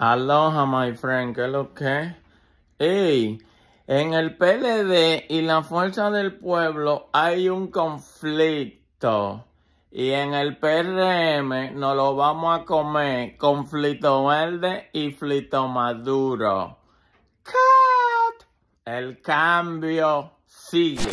Aloha, my friend, ¿qué lo que? Ey, en el PLD y la Fuerza del Pueblo hay un conflicto. Y en el PRM nos lo vamos a comer Conflicto verde y flito maduro. Cut. El cambio sigue.